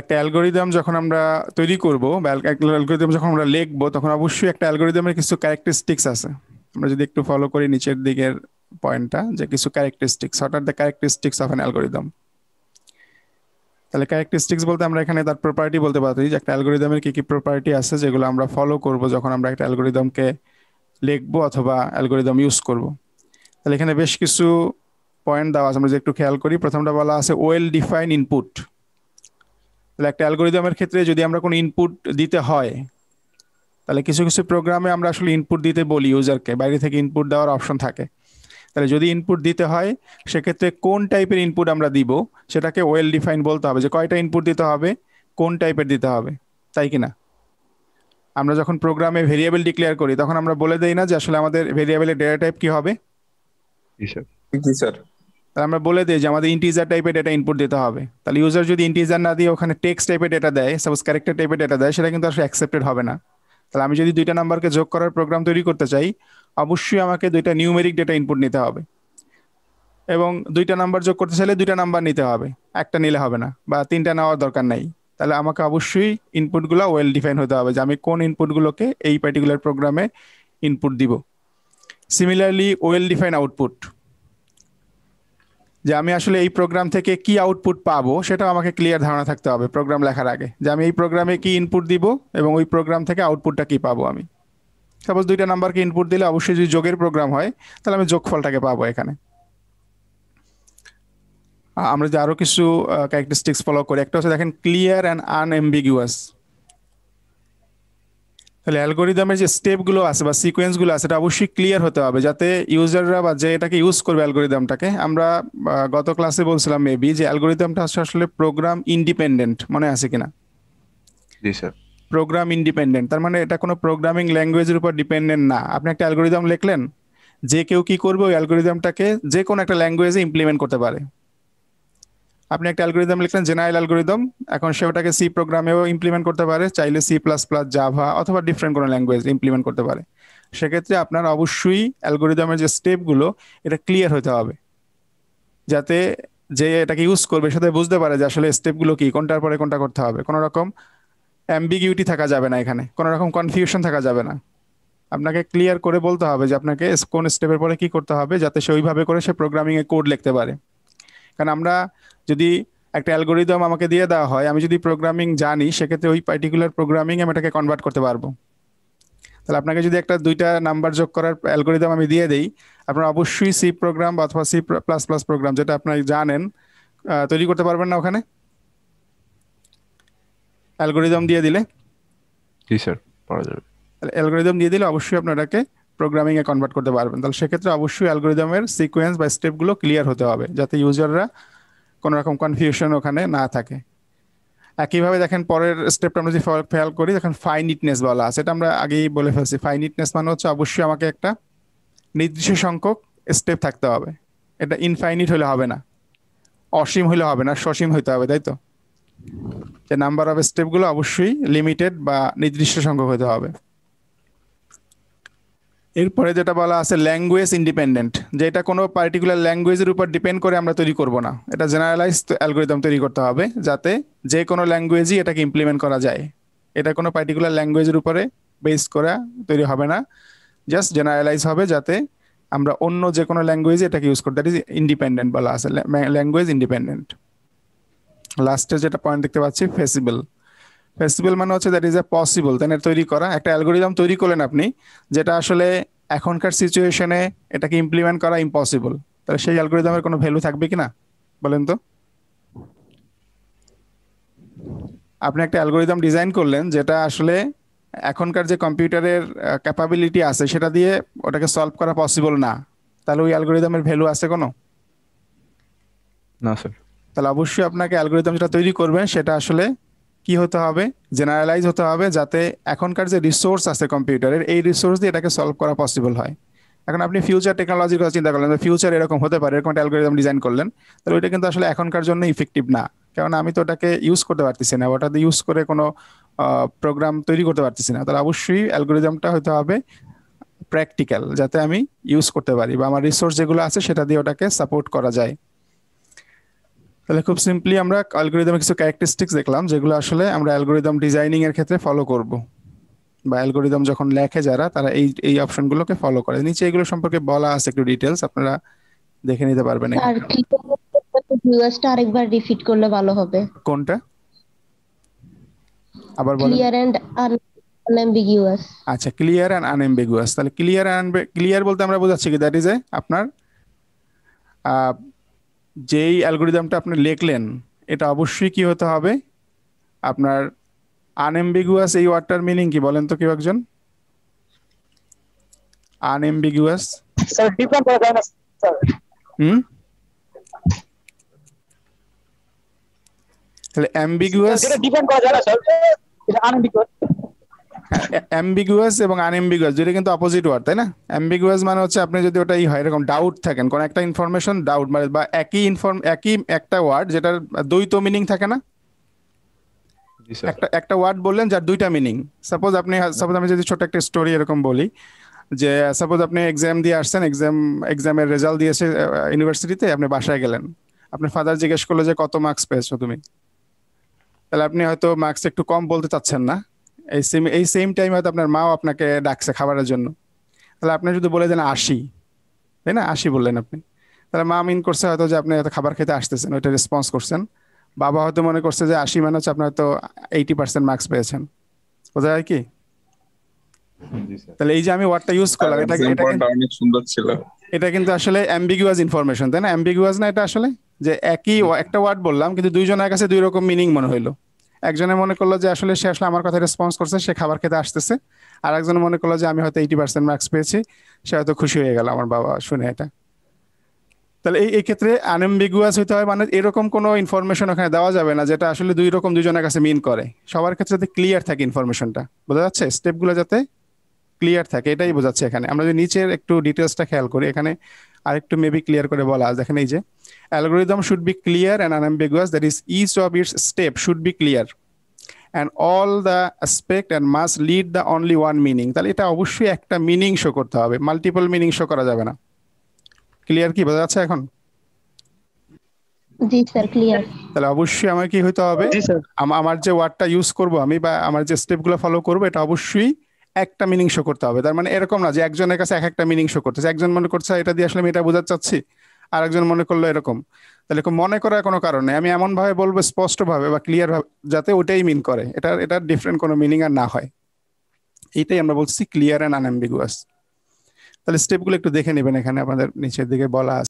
একটা অ্যালগোরিদম যখন আমরা তৈরি করব অ্যালগোরিদম যখন আমরা লিখবো তখন অবশ্যই একটা অ্যালগোরিদমের কিছু ক্যারেক্টারিস্টিক্স আছে আমরা যদি একটু ফলো করি নিচের দিকের পয়েন্টটা যে কিছু characteristics what are the characteristics of an algorithm তাহলে ক্যারেক্টারিস্টিক্স বলতে আমরা এখানে তার প্রপার্টি বলতে পারি যে একটা অ্যালগোরিদমের কি কি প্রপার্টি আছে যেগুলো আমরা ফলো করব যখন আমরা একটা অ্যালগোরিদমকে লিখবো অথবা অ্যালগোরিদম ইউজ করব তাহলে এখানে বেশ কিছু পয়েন্ট দেওয়া আছে আমরা যদি একটু খেয়াল করি প্রথমটা বলা আছে ওয়েল ডিফাইন ইনপুট তাহলে একটা অ্যালগোরিদমের ক্ষেত্রে যদি আমরা কোনো ইনপুট দিতে হয় তাহলে কিছু কিছু প্রোগ্রামে আমরা আসলে ইনপুট দিতে বলি ইউজারকে বাইরে থেকে ইনপুট দেওয়ার অপশন থাকে তাহলে যদি ইনপুট দিতে হয় সেক্ষেত্রে কোন টাইপের ইনপুট আমরা দিব সেটাকে ওয়েল ডিফাইন বলতে হবে যে কয়টা ইনপুট দিতে হবে কোন টাইপের দিতে হবে তাই কি না আমরা যখন প্রোগ্রামে ভেরিয়েবল ডিক্লেয়ার করি তখন আমরা বলে দেই না যে আসলে আমাদের ভেরিয়েবলের ডেটা টাইপ কি হবে জি স্যার তাহলে আমরা বলে দিই যে আমাদের ইন্টিজার টাইপের ডেটা ইনপুট দিতে হবে তাহলে ইউজার যদি ইন্টিজার না দিয়ে ওখানে টেক্সট টাইপের ডেটা দেয় সাপোজ ক্যারেক্টার টাইপের ডেটা দেয় সেটা কিন্তু আসলে অ্যাকসেপ্টেড হবে না তাহলে আমি যদি দুইটা নাম্বারকে যোগ করার প্রোগ্রাম তৈরি করতে চাই অবশ্যই আমাকে দুইটা নিউমেরিক ডেটা ইনপুট নিতে হবে এবং দুইটা নাম্বার যোগ করতে চাইলে দুইটা নাম্বার নিতে হবে একটা নিলে হবে না বা তিনটা নেওয়ার দরকার নাই তাহলে আমাকে অবশ্যই ইনপুটগুলো ওয়েল ডিফাইন হতে হবে যে আমি কোন ইনপুটগুলোকে এই পার্টিকুলার প্রোগ্রামে ইনপুট দিব সিমিলারলি ওয়েল ডিফাইন আউটপুট যে আমি আসলে এই প্রোগ্রাম থেকে কি আউটপুট পাবো সেটাও আমাকে ক্লিয়ার ধারণা থাকতে হবে প্রোগ্রাম লেখার আগে যে আমি এই প্রোগ্রামে কি ইনপুট দিব এবং ওই প্রোগ্রাম থেকে আউটপুটটা কি পাবো আমি সাপোজ দুইটা নাম্বারকে ইনপুট দিলে অবশ্যই যদি যোগের প্রোগ্রাম হয় তাহলে আমি যোগফলটাকে পাবো এখানে আমরা যে আরও কিছু ক্যারেক্টারিস্টিক্স ফলো করি একটা হচ্ছে দেখেন ক্লিয়ার অ্যান্ড আনএম্বিগুয়াস তাহলে অ্যালগোরিদমের যে স্টেপগুলো আছে বা সিকোয়েন্সগুলো আছে এটা অবশ্যই ক্লিয়ার হতে হবে যাতে ইউজাররা বা যে এটাকে ইউজ করবে অ্যালগোরিদমটাকে আমরা গত ক্লাসে বলছিলাম মেবি যে অ্যালগোরিদমটা হচ্ছে আসলে প্রোগ্রাম ইন্ডিপেন্ডেন্ট মনে আছে কিনা জি স্যার প্রোগ্রাম ইন্ডিপেন্ডেন্ট তার মানে এটা কোনো প্রোগ্রামিং ল্যাঙ্গুয়েজের উপর ডিপেন্ডেন্ট না আপনি একটা অ্যালগোরিদম লিখলেন যে কেউ কি করবে ওই অ্যালগোরিদমটাকে যে কোনো একটা ল্যাঙ্গুয়েজে ইমপ্লিমেন্ট করতে পারে আপনি একটা অ্যালগোরিদম লিখলেন জেনারেল অ্যালগোরিদম এখন সে ওটাকে সি প্রোগ্রামেও ইমপ্লিমেন্ট করতে পারে চাইলে সি প্লাস প্লাস জাভা অথবা ডিফারেন্ট কোনো ল্যাঙ্গুয়েজ ইমপ্লিমেন্ট করতে পারে সেক্ষেত্রে আপনার অবশ্যই অ্যালগোরিদমের যে স্টেপগুলো এটা ক্লিয়ার হতে হবে যাতে যে এটাকে ইউজ করবে সাথে বুঝতে পারে যে আসলে স্টেপগুলো কি কোনটার পরে কোনটা করতে হবে কোনো রকম অ্যাম্বিগিউটি থাকা যাবে না এখানে কোনো রকম কনফিউশন থাকা যাবে না আপনাকে ক্লিয়ার করে বলতে হবে যে আপনাকে কোন স্টেপের পরে কি করতে হবে যাতে সে ওইভাবে করে সে প্রোগ্রামিংয়ে কোড লিখতে পারে কারণ আমরা যদি একটা অ্যালগোরিদম আমাকে দিয়ে দেওয়া হয় আমি যদি প্রোগ্রামিং জানি সেক্ষেত্রে ওই পার্টিকুলার প্রোগ্রামিং আমি এটাকে কনভার্ট করতে পারবো তাহলে আপনাকে যদি একটা দুইটা নাম্বার যোগ করার অ্যালগোরিদম আমি দিয়ে দিই আপনার অবশ্যই সি প্রোগ্রাম অথবা সি প্লাস প্লাস প্রোগ্রাম যেটা আপনার জানেন তৈরি করতে পারবেন না ওখানে অ্যালগোরিদম দিয়ে দিলে জি স্যার পারা যাবে অ্যালগোরিদম দিয়ে দিলে অবশ্যই এটাকে প্রোগ্রামিং এ কনভার্ট করতে পারবেন তাহলে সেক্ষেত্রে অবশ্যই অ্যালগোরিদমের সিকোয়েন্স বা স্টেপগুলো ক্লিয়ার হতে হবে যাতে ইউজাররা কোনো রকম কনফিউশন ওখানে না থাকে একইভাবে দেখেন পরের স্টেপটা আমরা যদি ফেয়াল করি দেখেন ফাইনিটনেস বলা আছে এটা আমরা আগেই বলে ফেলছি ফাইনিটনেস মানে হচ্ছে অবশ্যই আমাকে একটা নির্দিষ্ট সংখ্যক স্টেপ থাকতে হবে এটা ইনফাইনিট হলে হবে না অসীম হলে হবে না সসীম হইতে হবে তাই তো যে নাম্বার অফ স্টেপগুলো অবশ্যই লিমিটেড বা নির্দিষ্ট সংখ্যক হতে হবে এরপরে যেটা বলা আছে ল্যাঙ্গুয়েজ ইন্ডিপেন্ডেন্ট যে এটা কোনো পার্টিকুলার ল্যাঙ্গুয়েজের উপর ডিপেন্ড করে আমরা তৈরি করব না এটা জেনারেলাইজ অ্যালগোরিদম তৈরি করতে হবে যাতে যে কোনো ল্যাঙ্গুয়েজই এটাকে ইমপ্লিমেন্ট করা যায় এটা কোনো পার্টিকুলার ল্যাঙ্গুয়েজের উপরে বেস করা তৈরি হবে না জাস্ট জেনারেলাইজ হবে যাতে আমরা অন্য যে কোনো ল্যাঙ্গুয়েজে এটাকে ইউজ করতে দ্যাট ইজ ইন্ডিপেন্ডেন্ট বলা আছে ল্যাঙ্গুয়েজ ইন্ডিপেন্ডেন্ট লাস্টে যেটা পয়েন্ট দেখতে পাচ্ছি ফেসিবল ফেস্টিভ্যাল মানে হচ্ছে দ্যাট ইজ এ পসিবল তাই তৈরি করা একটা অ্যালগোরিদম তৈরি করলেন আপনি যেটা আসলে এখনকার সিচুয়েশনে এটাকে ইমপ্লিমেন্ট করা ইম্পসিবল তাহলে সেই অ্যালগোরিদমের কোনো ভ্যালু থাকবে কি না বলেন তো আপনি একটা অ্যালগোরিদম ডিজাইন করলেন যেটা আসলে এখনকার যে কম্পিউটারের ক্যাপাবিলিটি আছে সেটা দিয়ে ওটাকে সলভ করা পসিবল না তাহলে ওই অ্যালগোরিদমের ভ্যালু আছে কোনো না স্যার তাহলে অবশ্যই আপনাকে অ্যালগোরিদম যেটা তৈরি করবেন সেটা আসলে কি হতে হবে জেনারেলাইজ হতে হবে যাতে এখনকার যে রিসোর্স আছে কম্পিউটারের এই রিসোর্স দিয়ে এটাকে সলভ করা পসিবল হয় এখন আপনি ফিউচার টেকনোলজির কথা চিন্তা করলেন ফিউচার এরকম হতে পারে এরকম একটা ডিজাইন করলেন তাহলে ওইটা কিন্তু আসলে এখনকার জন্য ইফেক্টিভ না কারণ আমি তো ওটাকে ইউজ করতে পারতেছি না ওটা ইউজ করে কোনো প্রোগ্রাম তৈরি করতে পারতেছি না তাহলে অবশ্যই অ্যালগোরিজমটা হতে হবে প্র্যাকটিক্যাল যাতে আমি ইউজ করতে পারি বা আমার রিসোর্স যেগুলো আছে সেটা দিয়ে ওটাকে সাপোর্ট করা যায় তাহলে খুব সিম্পলি আমরা অ্যালগোরিদমের কিছু ক্যারেক্টারিস্টিক্স দেখলাম যেগুলো আসলে আমরা অ্যালগোরিদম ডিজাইনিং এর ক্ষেত্রে ফলো করব বা অ্যালগোরিদম যখন লেখে যারা তারা এই এই অপশনগুলোকে ফলো করে নিচে এগুলো সম্পর্কে বলা আছে একটু ডিটেইলস আপনারা দেখে নিতে পারবেন আর কি ভিউয়ারসটা আরেকবার রিপিট করলে ভালো হবে কোনটা আবার বলেন ক্লিয়ার এন্ড আনএমবিগুয়াস আচ্ছা ক্লিয়ার এন্ড আনএমবিগুয়াস তাহলে ক্লিয়ার এন্ড ক্লিয়ার বলতে আমরা বোঝাচ্ছি কি দ্যাট ইজ এ আপনার যেই অ্যালগোরিদমটা আপনি লেখলেন এটা অবশ্যই কি হতে হবে আপনার আনএমবিগুয়াস এই ওয়ার্ডটার মিনিং কি বলেন তো কেউ একজন আনএমবিগুয়াস স্যার ডিপেন্ড করে স্যার হুম তাহলে অ্যাম্বিগুয়াস এটা ডিপেন্ড করা যায় না স্যার এটা অ্যাম্বিগুয়াস এবং আনএম্বিগুয়াস দুটো কিন্তু অপোজিট ওয়ার্ড তাই না অ্যাম্বিগুয়াস মানে হচ্ছে আপনি যদি ওটা হয় এরকম ডাউট থাকেন কোন একটা ইনফরমেশন ডাউট মানে বা একই ইনফর্ম একই একটা ওয়ার্ড যেটার দ্বৈত মিনিং থাকে না একটা একটা ওয়ার্ড বললেন যার দুইটা মিনিং সাপোজ আপনি সাপোজ আমি যদি ছোট একটা স্টোরি এরকম বলি যে সাপোজ আপনি এক্সাম দিয়ে আসছেন এক্সাম এক্সামের রেজাল্ট দিয়েছে ইউনিভার্সিটিতে আপনি বাসায় গেলেন আপনার ফাদার জিজ্ঞেস করলো যে কত মার্কস পেয়েছো তুমি তাহলে আপনি হয়তো মার্কস একটু কম বলতে চাচ্ছেন না এই সেম এই সেম টাইম হয়তো আপনার মাও আপনাকে ডাকছে খাবারের জন্য তাহলে আপনি যদি বলে দেন আসি তাই না আসি বললেন আপনি তাহলে মা মিন করছে হয়তো যে আপনি হয়তো খাবার খেতে আসতেছেন ওইটা রেসপন্স করছেন বাবা হয়তো মনে করছে যে আশি মানে হচ্ছে আপনি হয়তো এইটি পার্সেন্ট মার্কস পেয়েছেন বোঝা যায় কি তাহলে এই যে আমি ওয়ার্ডটা ইউজ করলাম এটা অনেক সুন্দর ছিল এটা কিন্তু আসলে অ্যাম্বিগুয়াস ইনফরমেশন তাই না অ্যাম্বিগুয়াস না এটা আসলে যে একই একটা ওয়ার্ড বললাম কিন্তু দুইজনের কাছে দুই রকম মিনিং মনে হইলো একজনে মনে করলো যে আসলে সে আসলে আমার কথা রেসপন্স করছে সে খাবার খেতে আসতেছে আর একজন মনে করলো যে আমি হয়তো এইটি পার্সেন্ট মার্কস পেয়েছি সে হয়তো খুশি হয়ে গেল আমার বাবা শুনে এটা তাহলে এই এই ক্ষেত্রে আনএমবিগুয়াস হতে হয় মানে এরকম কোনো ইনফরমেশন ওখানে দেওয়া যাবে না যেটা আসলে দুই রকম দুজনের কাছে মিন করে সবার ক্ষেত্রে যাতে ক্লিয়ার থাকে ইনফরমেশনটা বোঝা যাচ্ছে স্টেপগুলো যাতে ক্লিয়ার থাকে এটাই বোঝাচ্ছে এখানে আমরা যদি নিচের একটু ডিটেলসটা খেয়াল করি এখানে আরেকটু মেবি ক্লিয়ার করে বলা দেখেন এই যে algorithm should be clear and unambiguous that is each of its step should be clear and all the aspect and must lead the only one meaning তাহলে এটা অবশ্যই একটা মিনিং শো করতে হবে মাল্টিপল মিনিং শো করা যাবে না clear কি বোঝা যাচ্ছে এখন ক্লিয়ার তাহলে অবশ্যই আমার কি হইতে হবে আমার যে ওয়ার্ডটা ইউজ করব আমি বা আমার যে স্টেপগুলো ফলো করব এটা অবশ্যই একটা মিনিং শো করতে হবে তার মানে এরকম না যে একজনের কাছে এক একটা মিনিং শো করতেছে একজন মনে করছে এটা দিয়ে আসলে আমি এটা বোঝাতে চাচ্ছি আর একজন মনে করলো এরকম তাহলে মনে করার কোনো কারণে আমি এমন ভাবে বলবো স্পষ্ট ভাবে বা ক্লিয়ার ভাবে যাতে ওটাই মিন করে এটা এটা ডিফারেন্ট কোনো মিনিং আর না হয় এইটাই আমরা বলছি ক্লিয়ার অ্যান্ড আনএম্বিগুয়াস তাহলে স্টেপগুলো একটু দেখে নেবেন এখানে আপনাদের নিচের দিকে বলা আছে